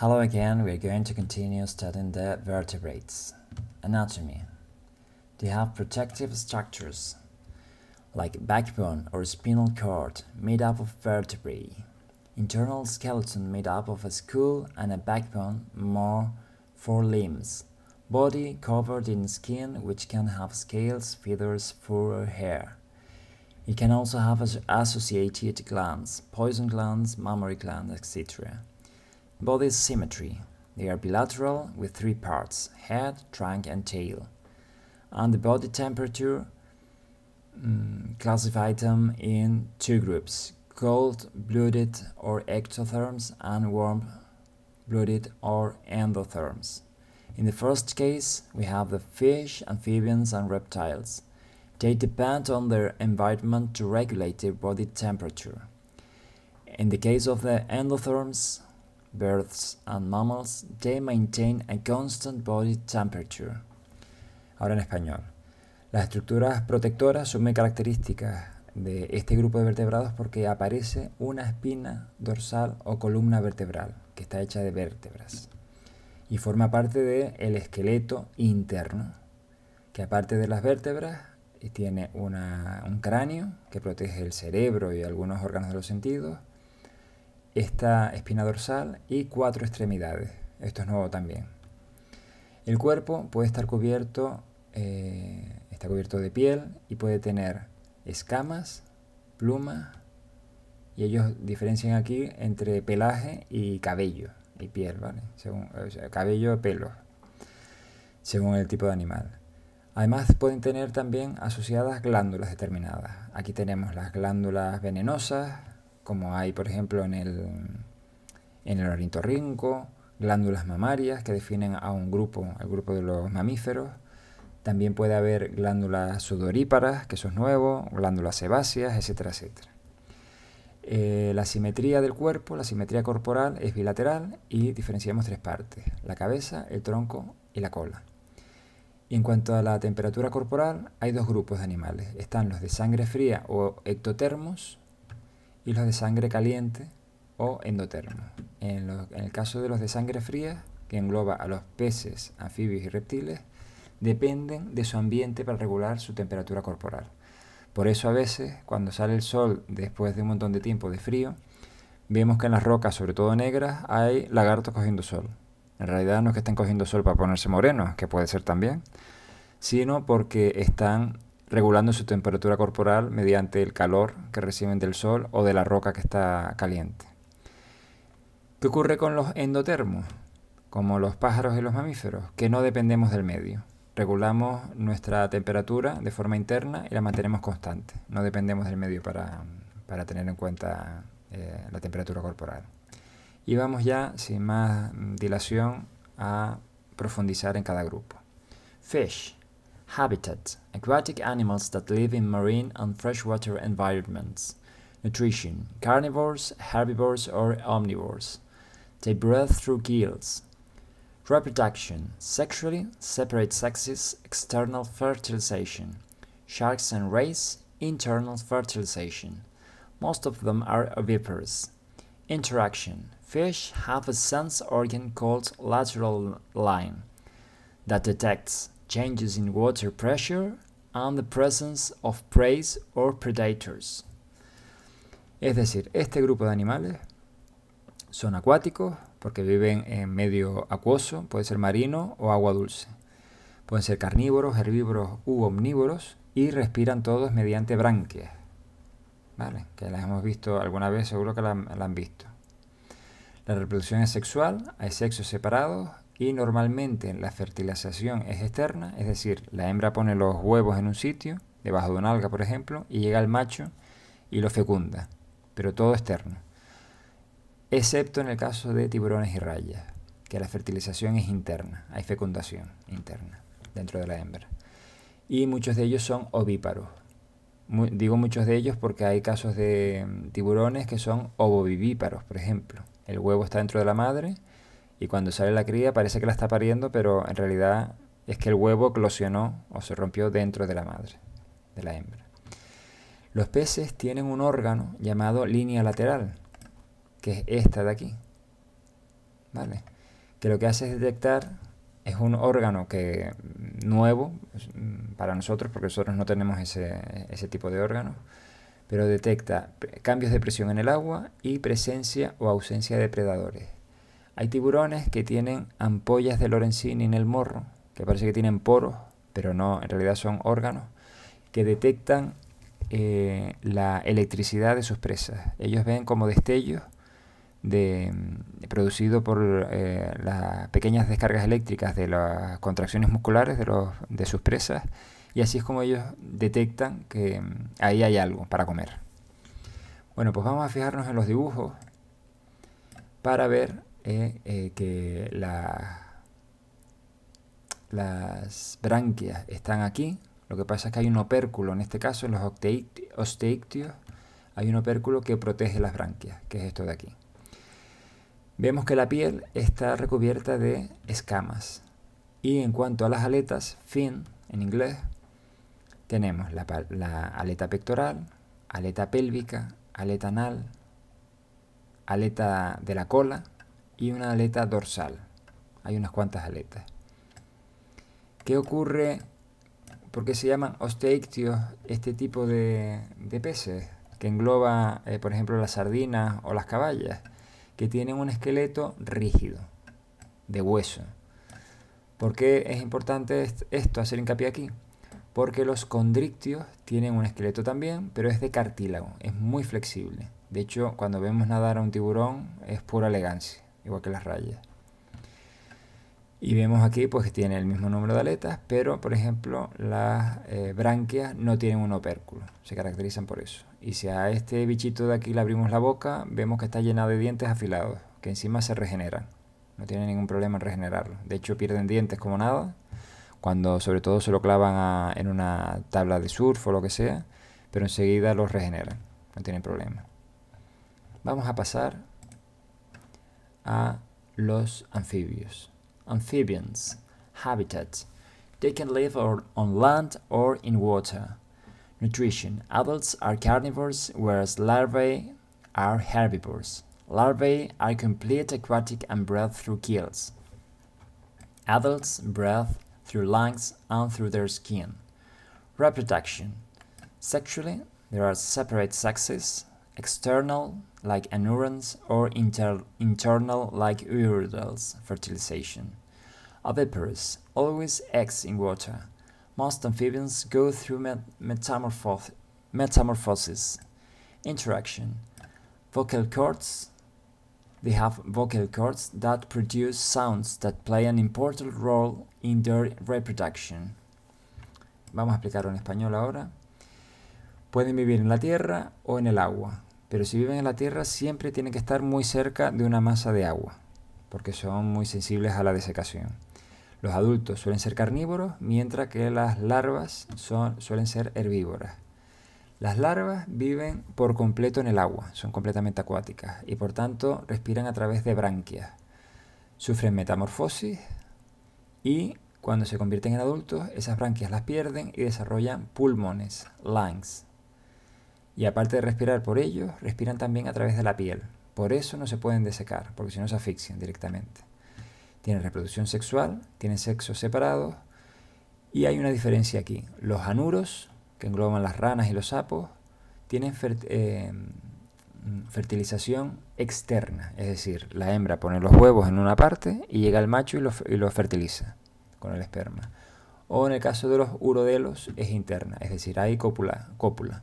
Hello again, we're going to continue studying the vertebrates. Anatomy. They have protective structures, like backbone or spinal cord, made up of vertebrae. Internal skeleton made up of a skull and a backbone, more four limbs. Body covered in skin which can have scales, feathers, fur or hair. It can also have associated glands, poison glands, mammary glands, etc. Body symmetry. They are bilateral with three parts, head, trunk and tail. And the body temperature, mm, classify them in two groups, cold-blooded or ectotherms and warm-blooded or endotherms. In the first case, we have the fish, amphibians and reptiles. They depend on their environment to regulate their body temperature. In the case of the endotherms, birds and mammals, they maintain a constant body temperature. Ahora en español. Las estructuras protectoras son muy características de este grupo de vertebrados porque aparece una espina dorsal o columna vertebral, que está hecha de vértebras, y forma parte del el esqueleto interno, que aparte de las vértebras tiene una, un cráneo que protege el cerebro y algunos órganos de los sentidos, esta espina dorsal y cuatro extremidades. Esto es nuevo también. El cuerpo puede estar cubierto, eh, está cubierto de piel y puede tener escamas, plumas, y ellos diferencian aquí entre pelaje y cabello y piel, ¿vale? Según, o cabello, pelo, según el tipo de animal. Además pueden tener también asociadas glándulas determinadas. Aquí tenemos las glándulas venenosas, como hay por ejemplo en el, en glándulas mamarias que definen a un grupo, el grupo de los mamíferos. También puede haber glándulas sudoríparas, que eso es nuevo, glándulas sebáceas, etcétera, etcétera. Eh, la simetría del cuerpo, la simetría corporal es bilateral y diferenciamos tres partes, la cabeza, el tronco y la cola. Y en cuanto a la temperatura corporal, hay dos grupos de animales. Están los de sangre fría o ectotermos y los de sangre caliente o endotermo. En, en el caso de los de sangre fría, que engloba a los peces, anfibios y reptiles, dependen de su ambiente para regular su temperatura corporal. Por eso a veces, cuando sale el sol después de un montón de tiempo de frío, vemos que en las rocas, sobre todo negras, hay lagartos cogiendo sol. En realidad no es que estén cogiendo sol para ponerse morenos, que puede ser también, sino porque están regulando su temperatura corporal mediante el calor que reciben del sol o de la roca que está caliente. ¿Qué ocurre con los endotermos? Como los pájaros y los mamíferos, que no dependemos del medio. Regulamos nuestra temperatura de forma interna y la mantenemos constante. No dependemos del medio para, tener en cuenta eh, la temperatura corporal. Y vamos ya, sin más dilación, a profundizar en cada grupo. Fish Habitat – aquatic animals that live in marine and freshwater environments. Nutrition – carnivores, herbivores or omnivores. They breathe through gills. Reproduction – sexually, separate sexes, external fertilization. Sharks and rays – internal fertilization. Most of them are oviparous. Interaction – fish have a sense organ called lateral line that detects changes in water pressure, and the presence of preys or predators. Es decir, este grupo de animales son acuáticos porque viven en medio acuoso, puede ser marino o agua dulce. Pueden ser carnívoros, herbívoros u omnívoros y respiran todos mediante branquias. ¿Vale? Que las hemos visto alguna vez, seguro que la han visto. La reproducción es sexual, hay sexos separados y normalmente la fertilización es externa, es decir, la hembra pone los huevos en un sitio, debajo de una alga por ejemplo, y llega el macho y lo fecunda, pero todo externo, excepto en el caso de tiburones y rayas, que la fertilización es interna, hay fecundación interna dentro de la hembra. Y muchos de ellos son ovíparos. digo muchos de ellos porque hay casos de mm, tiburones que son ovovivíparos, por ejemplo. El huevo está dentro de la madre y cuando sale la cría parece que la está pariendo, pero en realidad es que el huevo eclosionó o se rompió dentro de la madre, de la hembra. Los peces tienen un órgano llamado línea lateral, que es esta de aquí, ¿vale? Que lo que hace es detectar, es un órgano que mm, nuevo mm, para nosotros, porque nosotros no tenemos ese, ese tipo de órgano, pero detecta cambios de presión en el agua y presencia o ausencia de predadores. Hay tiburones que tienen ampollas de Lorenzini en el morro, que parece que tienen poros, pero no, en realidad son órganos, que detectan eh, la electricidad de sus presas. Ellos ven como destellos de, mm, producido por eh, las pequeñas descargas eléctricas de las contracciones musculares de, los, de sus presas y así es como ellos detectan que mm, ahí hay algo para comer. Bueno, pues vamos a fijarnos en los dibujos para ver eh, eh, que la, las branquias están aquí. Lo que pasa es que hay un opérculo, en este caso en los osteictios, hay un opérculo que protege las branquias, que es esto de aquí. Vemos que la piel está recubierta de escamas. Y en cuanto a las aletas, fin, en inglés, tenemos la, la aleta pectoral, aleta pélvica, aleta anal, aleta de la cola, y una aleta dorsal. Hay unas cuantas aletas. ¿Qué ocurre? Porque se llaman osteictios este tipo de, peces? Que engloba, eh, por ejemplo, las sardinas o las caballas, que tienen un esqueleto rígido, de hueso. ¿Por qué es importante esto, hacer hincapié aquí? Porque los condrictios tienen un esqueleto también, pero es de cartílago, es muy flexible. De hecho, cuando vemos nadar a un tiburón es pura elegancia igual que las rayas. Y vemos aquí pues, que tiene el mismo número de aletas, pero por ejemplo las eh, branquias no tienen un opérculo, se caracterizan por eso. Y si a este bichito de aquí le abrimos la boca, vemos que está llena de dientes afilados, que encima se regeneran. No tiene ningún problema en regenerarlo. De hecho pierden dientes como nada, cuando sobre todo se lo clavan en una tabla de surf o lo que sea, pero enseguida los regeneran, no tienen problema. Vamos a pasar a los amphibios. Amphibians, habitat. They can live on land or in water. Nutrition. Adults are carnivores, whereas larvae are herbivores. Larvae are complete aquatic and breathe through gills. Adults breathe through lungs and through their skin. Reproduction. Sexually, there are separate sexes, external like anurans or inter internal like uridals fertilization. Oviparous, always eggs in water. Most amphibians go through met metamorphosis. Interaction. Vocal cords. They have vocal cords that produce sounds that play an important role in their reproduction. Vamos a explicarlo en español ahora. Pueden vivir en la tierra o en el agua. pero si viven en la Tierra siempre tienen que estar muy cerca de una masa de agua, porque son muy sensibles a la desecación. Los adultos suelen ser carnívoros, mientras que las larvas suelen ser herbívoras. Las larvas viven por completo en el agua, son completamente acuáticas y por tanto respiran a través de branquias. Sufren metamorfosis y cuando se convierten en adultos, esas branquias las pierden y desarrollan pulmones, lungs, y aparte de respirar por ellos, respiran también a través de la piel. Por eso no se pueden desecar, porque si no se asfixian directamente. Tienen reproducción sexual, tienen sexos separados y hay una diferencia aquí. Los anuros, que engloban las ranas y los sapos, tienen eh, fertilización externa, es decir, la hembra pone los huevos en una parte y llega el macho y los, fertiliza con el esperma. O en el caso de los urodelos es interna, es decir, hay cópula, cópula.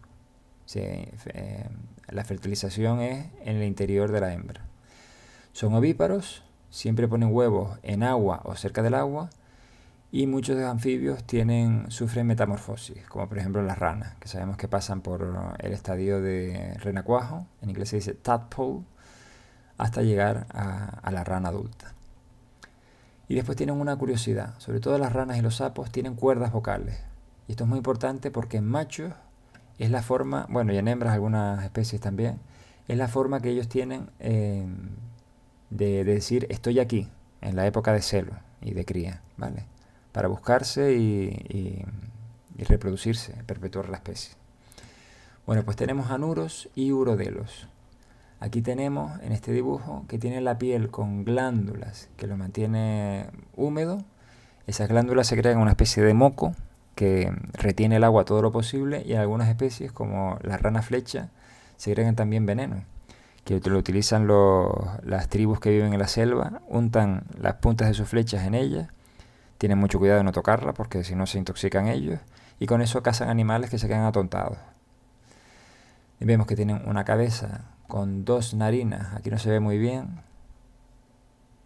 Em, la fertilización es en el interior de la hembra. Son ovíparos, siempre ponen huevos en agua o cerca del agua y muchos de los anfibios sufren metamorfosis, como por ejemplo las ranas, que sabemos que pasan por el estadio de renacuajo, en inglés se dice tadpole, hasta llegar a la rana adulta. Y después tienen una curiosidad, sobre todo las ranas y los sapos tienen cuerdas vocales. Y esto es muy importante porque en machos es la forma, bueno, y en hembras algunas especies también, es la forma que ellos tienen em, de, decir estoy aquí, en la época de celo y de cría, ¿vale? Para buscarse y, reproducirse, perpetuar la especie. Bueno, pues tenemos anuros y urodelos. Aquí tenemos en este dibujo que tiene la piel con glándulas que lo mantiene húmedo. Esas glándulas se crean una especie de moco que retiene el agua todo lo posible y en algunas especies como la rana flecha agregan también veneno que lo utilizan las tribus que viven en la selva, untan las puntas de sus flechas en ellas, tienen mucho cuidado de no tocarla porque si no se intoxican ellos, y con eso cazan animales que se quedan atontados. Y vemos que tienen una cabeza con dos narinas, aquí no se ve muy bien,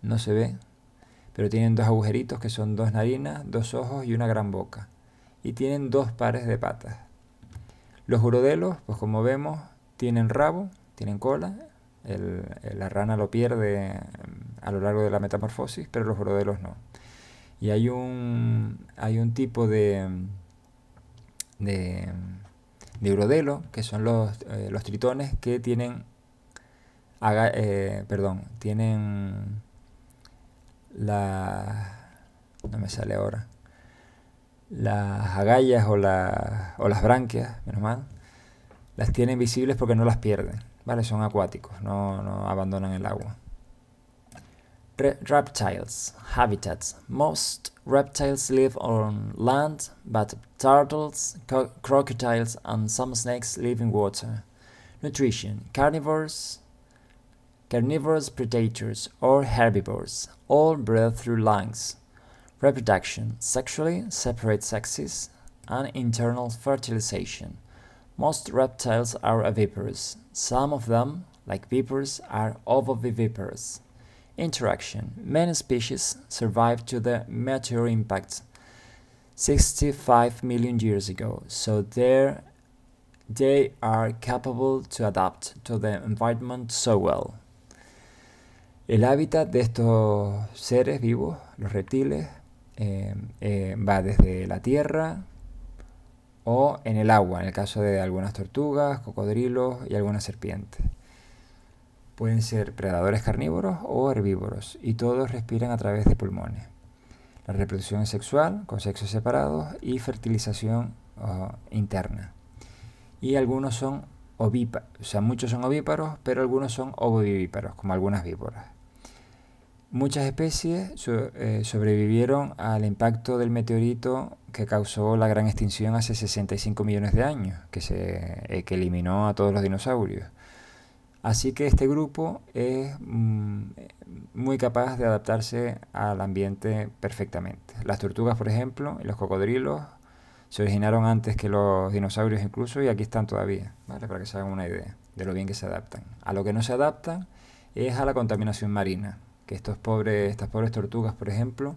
no se ve, pero tienen dos agujeritos que son dos narinas, dos ojos y una gran boca y tienen dos pares de patas. Los urodelos, pues como vemos, tienen rabo, tienen cola, eh, la rana lo pierde mm, a lo largo de la metamorfosis, pero los urodelos no. Y hay un, hay un tipo de, mm, de, mm, de urodelo, que son los, eh, los tritones, que tienen, eh, perdón, tienen la... no me sale ahora las agallas o, la, o las branquias, menos mal, las tienen visibles porque no las pierden, ¿vale? Son acuáticos, no, no abandonan el agua. reptiles, habitats. Most reptiles live on land, but turtles, crocodiles, and some snakes live in water. Nutrition, carnivores, carnivorous predators or herbivores, all breathe through lungs. Reproduction sexually separate sexes and internal fertilization. Most reptiles are oviparous. Some of them, like vipers, are ovoviviparous. Interaction. Many species survived to the meteor impact 65 million years ago, so they are capable to adapt to the environment so well. El hábitat de estos seres vivos, los reptiles, Eh, eh, va desde la tierra o en el agua, en el caso de algunas tortugas, cocodrilos y algunas serpientes. Pueden ser predadores carnívoros o herbívoros y todos respiran a través de pulmones. La reproducción es sexual, con sexos separados y fertilización oh, interna. Y algunos son ovíparos, o sea, muchos son ovíparos, pero algunos son ovovivíparos, como algunas víboras. Muchas especies eh, sobrevivieron al impacto del meteorito que causó la gran extinción hace 65 millones de años, que, se, eh, eliminó a todos los dinosaurios. Así que este grupo es mm, muy capaz de adaptarse al ambiente perfectamente. Las tortugas, por ejemplo, y los cocodrilos se originaron antes que los dinosaurios incluso y aquí están todavía, ¿vale? Para que se hagan una idea de lo bien que se adaptan. A lo que no se adaptan es a la contaminación marina, que estos pobres, estas pobres tortugas, por ejemplo,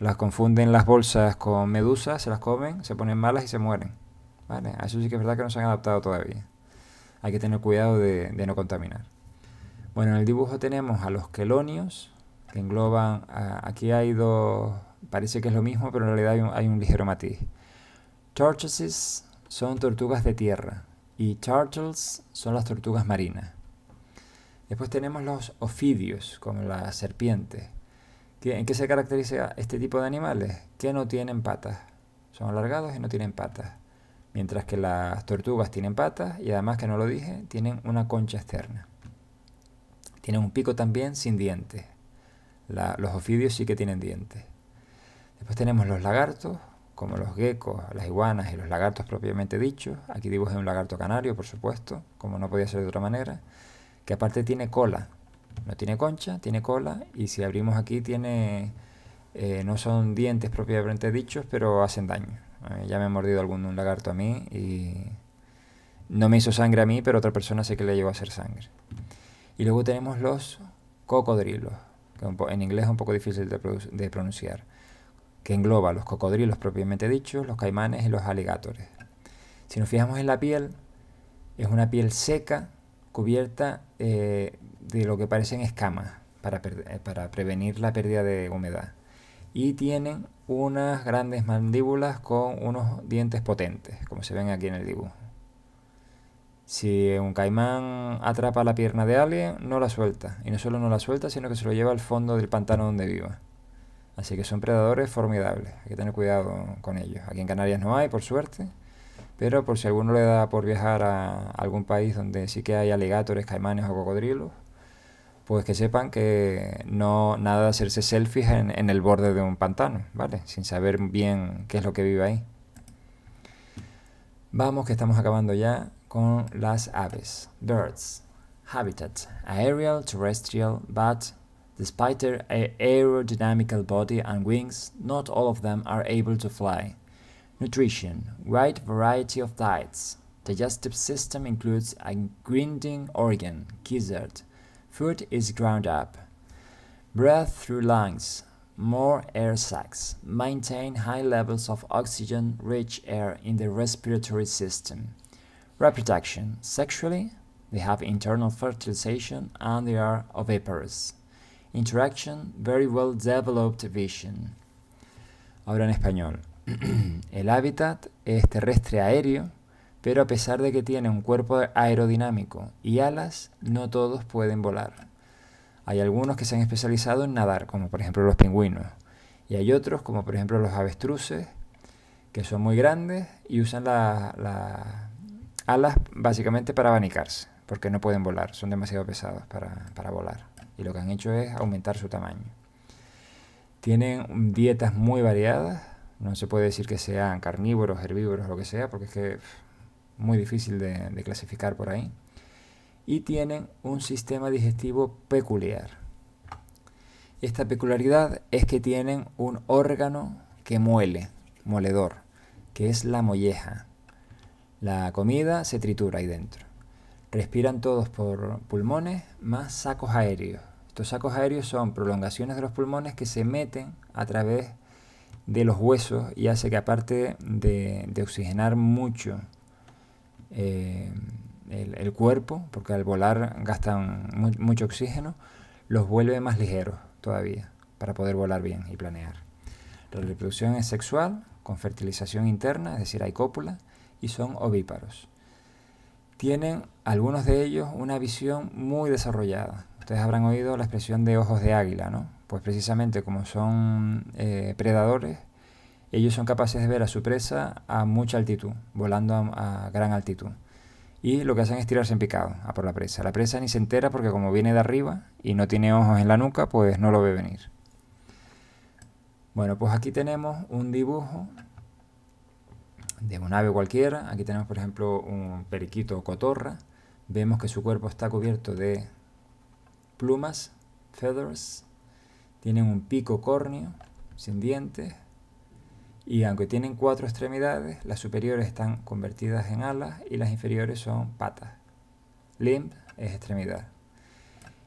las confunden las bolsas con medusas, se las comen, se ponen malas y se mueren. ¿Vale? eso sí que es verdad que no se han adaptado todavía. Hay que tener cuidado de, no contaminar. Bueno, en el dibujo tenemos a los quelonios, que engloban... aquí hay dos... Parece que es lo mismo, pero en realidad hay un, hay un ligero matiz. Tortoises son tortugas de tierra y turtles son las tortugas marinas. Después tenemos los ofidios, como la serpiente. ¿En qué se caracteriza este tipo de animales? Que no tienen patas. Son alargados y no tienen patas. Mientras que las tortugas tienen patas y además, que no lo dije, tienen una concha externa. Tienen un pico también sin dientes. los ofidios sí que tienen dientes. Después tenemos los lagartos, como los geckos, las iguanas y los lagartos propiamente dichos. Aquí dibujé un lagarto canario, por supuesto, como no podía ser de otra manera que aparte tiene cola. No tiene concha, tiene cola y si abrimos aquí tiene... Eh, no son dientes propiamente dichos, pero hacen daño. Eh, ya me ha mordido algún lagarto a mí y no me hizo sangre a mí, pero otra persona sé que le llegó a hacer sangre. Y luego tenemos los cocodrilos, que en inglés es un poco difícil de, pronunciar, que engloba los cocodrilos propiamente dichos, los caimanes y los aligatores. Si nos fijamos en la piel, es una piel seca cubierta eh, de lo que parecen escamas para, eh, para prevenir la pérdida de humedad. Y tienen unas grandes mandíbulas con unos dientes potentes, como se ven aquí en el dibujo. Si un caimán atrapa la pierna de alguien, no la suelta. Y no solo no la suelta, sino que se lo lleva al fondo del pantano donde viva. Así que son predadores formidables. Hay que tener cuidado con ellos. Aquí en Canarias no hay, por suerte. Pero por si alguno le da por viajar a algún país donde sí que hay aligatores, caimanes o cocodrilos, pues que sepan que no nada de hacerse selfies en, en, el borde de un pantano, ¿vale? Sin saber bien qué es lo que vive ahí. Vamos que estamos acabando ya con las aves. Birds. Habitat. Aerial, terrestrial, but despite their aerodynamical body and wings, not all of them are able to fly. Nutrition. Wide variety of diets. Digestive system includes a grinding organ, gizzard. Food is ground up. Breath through lungs. More air sacs. Maintain high levels of oxygen-rich air in the respiratory system. Reproduction. Sexually, they have internal fertilization and they are oviparous. Interaction, very well developed vision. Ahora en español. El hábitat es terrestre aéreo, pero a pesar de que tiene un cuerpo aerodinámico y alas, no todos pueden volar. Hay algunos que se han especializado en nadar, como por ejemplo los pingüinos, y hay otros, como por ejemplo los avestruces, que son muy grandes y usan las alas básicamente para abanicarse, porque no pueden volar, son demasiado pesados para, para volar. Y lo que han hecho es aumentar su tamaño. Tienen dietas muy variadas, no se puede decir que sean carnívoros, herbívoros, lo que sea, porque es que es muy difícil de, clasificar por ahí. Y tienen un sistema digestivo peculiar. Esta peculiaridad es que tienen un órgano que muele, moledor, que es la molleja. La comida se tritura ahí dentro. Respiran todos por pulmones más sacos aéreos. Estos sacos aéreos son prolongaciones de los pulmones que se meten a través de los huesos y hace que aparte de, oxigenar mucho eh, el, cuerpo, porque al volar gastan mucho oxígeno, los vuelve más ligeros todavía para poder volar bien y planear. La reproducción es sexual, con fertilización interna, es decir, hay cópula, y son ovíparos. Tienen algunos de ellos una visión muy desarrollada, Ustedes habrán oído la expresión de ojos de águila, ¿no? Pues precisamente como son eh, predadores, ellos son capaces de ver a su presa a mucha altitud, volando a, gran altitud. Y lo que hacen es tirarse en picado a por la presa. La presa ni se entera porque como viene de arriba y no tiene ojos en la nuca, pues no lo ve venir. Bueno, pues aquí tenemos un dibujo de un ave cualquiera. Aquí tenemos, por ejemplo, un periquito cotorra. Vemos que su cuerpo está cubierto de plumas, feathers, tienen un pico córneo, sin dientes, y aunque tienen cuatro extremidades, las superiores están convertidas en alas y las inferiores son patas. Limb es extremidad.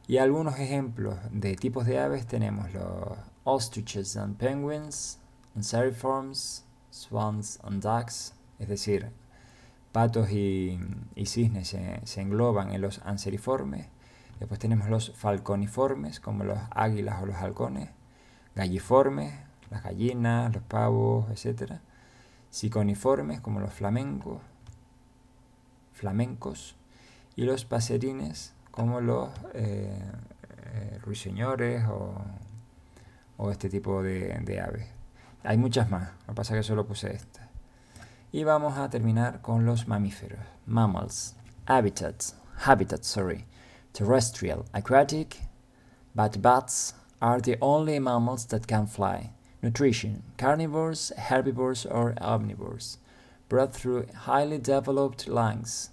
Y algunos ejemplos de tipos de aves tenemos los ostriches and penguins, anseriformes, swans and ducks, es decir, patos y, cisnes se, se, engloban en los anseriformes Después tenemos los falconiformes, como los águilas o los halcones, galliformes, las gallinas, los pavos, etc. Siconiformes, como los flamencos, flamencos, y los paserines, como los eh, eh, ruiseñores o, este tipo de, aves. Hay muchas más, lo que pasa es que solo puse esta. Y vamos a terminar con los mamíferos, mammals, habitats, habitats, sorry. terrestrial, aquatic, but bats are the only mammals that can fly. Nutrition, carnivores, herbivores or omnivores, bred through highly developed lungs.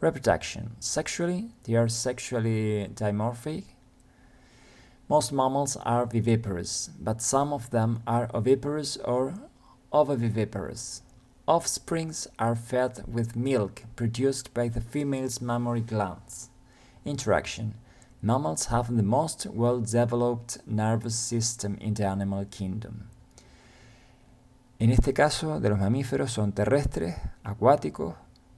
Reproduction, sexually, they are sexually dimorphic. Most mammals are viviparous, but some of them are oviparous or ovoviviparous. Offsprings are fed with milk produced by the female's mammary glands. Interaction Mammals have the most well-developed nervous system in the animal kingdom. En este caso, de los mamíferos son terrestres, acuáticos,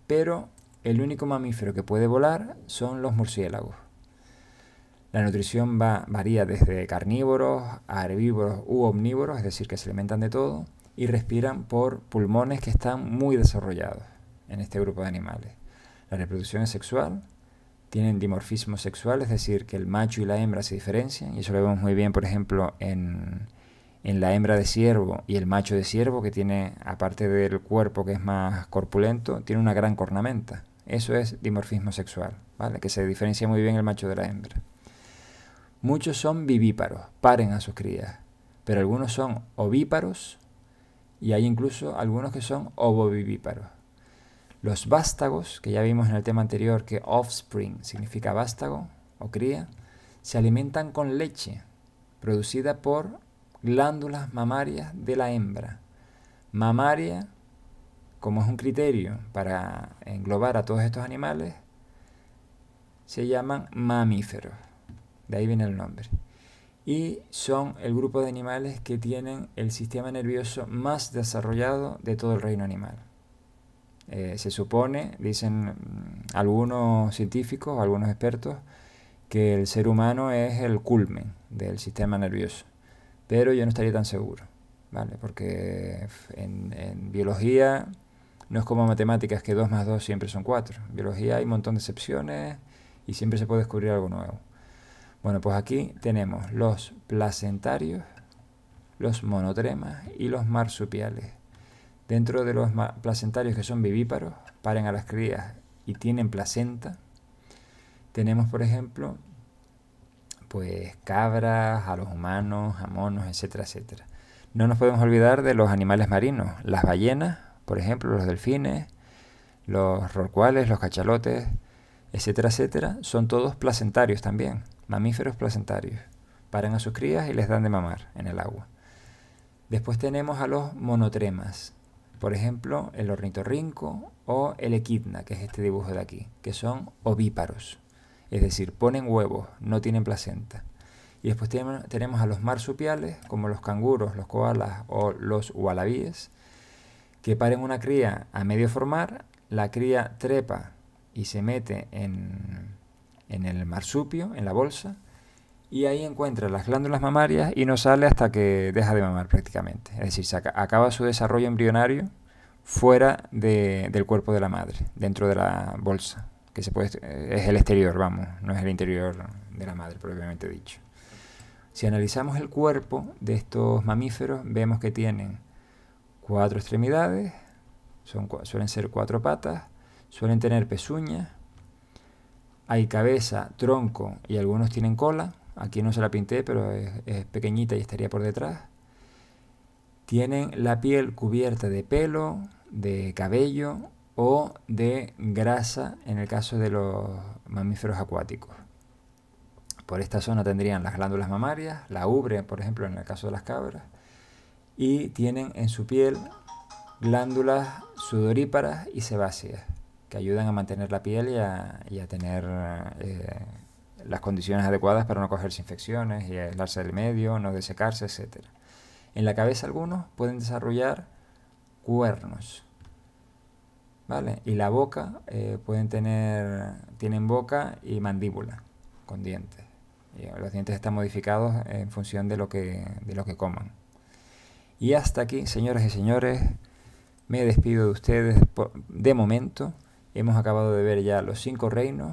pero el único mamífero que puede volar son los murciélagos. La nutrición va, varía desde carnívoros herbívoros u omnívoros, es decir, que se alimentan de todo y respiran por pulmones que están muy desarrollados en este grupo de animales. La reproducción es sexual tienen dimorfismo sexual, es decir, que el macho y la hembra se diferencian, y eso lo vemos muy bien, por ejemplo, en, en la hembra de ciervo y el macho de ciervo, que tiene, aparte del cuerpo que es más corpulento, tiene una gran cornamenta. Eso es dimorfismo sexual, ¿vale? Que se diferencia muy bien el macho de la hembra. Muchos son vivíparos, paren a sus crías, pero algunos son ovíparos y hay incluso algunos que son ovovivíparos. Los vástagos, que ya vimos en el tema anterior que offspring significa vástago o cría, se alimentan con leche producida por glándulas mamarias de la hembra. Mamaria, como es un criterio para englobar a todos estos animales, se llaman mamíferos. De ahí viene el nombre. Y son el grupo de animales que tienen el sistema nervioso más desarrollado de todo el reino animal. Eh, se supone, dicen mm, algunos científicos, algunos expertos, que el ser humano es el culmen del sistema nervioso. Pero yo no estaría tan seguro, ¿vale? Porque en, biología no es como matemáticas que 2 más 2 siempre son 4. En biología hay un montón de excepciones y siempre se puede descubrir algo nuevo. Bueno, pues aquí tenemos los placentarios, los monotremas y los marsupiales. Dentro de los placentarios que son vivíparos, paren a las crías y tienen placenta, tenemos, por ejemplo, pues cabras, a los humanos, a monos, etcétera, etcétera. No nos podemos olvidar de los animales marinos, las ballenas, por ejemplo, los delfines, los rorcuales, los cachalotes, etcétera, etcétera, son todos placentarios también, mamíferos placentarios. Paren a sus crías y les dan de mamar en el agua. Después tenemos a los monotremas. Por ejemplo, el ornitorrinco o el equidna, que es este dibujo de aquí, que son ovíparos. Es decir, ponen huevos, no tienen placenta. Y después tenemos a los marsupiales, como los canguros, los koalas o los wallabies, que paren una cría a medio formar, la cría trepa y se mete en, en el marsupio, en la bolsa, y ahí encuentra las glándulas mamarias y no sale hasta que deja de mamar prácticamente. Es decir, acaba su desarrollo embrionario fuera del cuerpo de la madre, dentro de la bolsa, que se puede, eh, es el exterior, vamos, no es el interior de la madre propiamente dicho. Si analizamos el cuerpo de estos mamíferos, vemos que tienen cuatro extremidades, son, suelen ser cuatro patas, suelen tener pezuñas, hay cabeza, tronco y algunos tienen cola Aquí no se la pinté, pero es, pequeñita y estaría por detrás. Tienen la piel cubierta de pelo, de cabello o de grasa en el caso de los mamíferos acuáticos. Por esta zona tendrían las glándulas mamarias, la ubre, por ejemplo, en el caso de las cabras, y tienen en su piel glándulas sudoríparas y sebáceas, que ayudan a mantener la piel y a, tener eh, las condiciones adecuadas para no cogerse infecciones y aislarse del medio, no desecarse, etc. En la cabeza algunos pueden desarrollar cuernos, Y la boca eh, pueden tener, tienen boca y mandíbula con dientes. Y los dientes están modificados en función de lo que, de lo que coman. Y hasta aquí, señoras y señores, me despido de ustedes de momento. Hemos acabado de ver ya los cinco reinos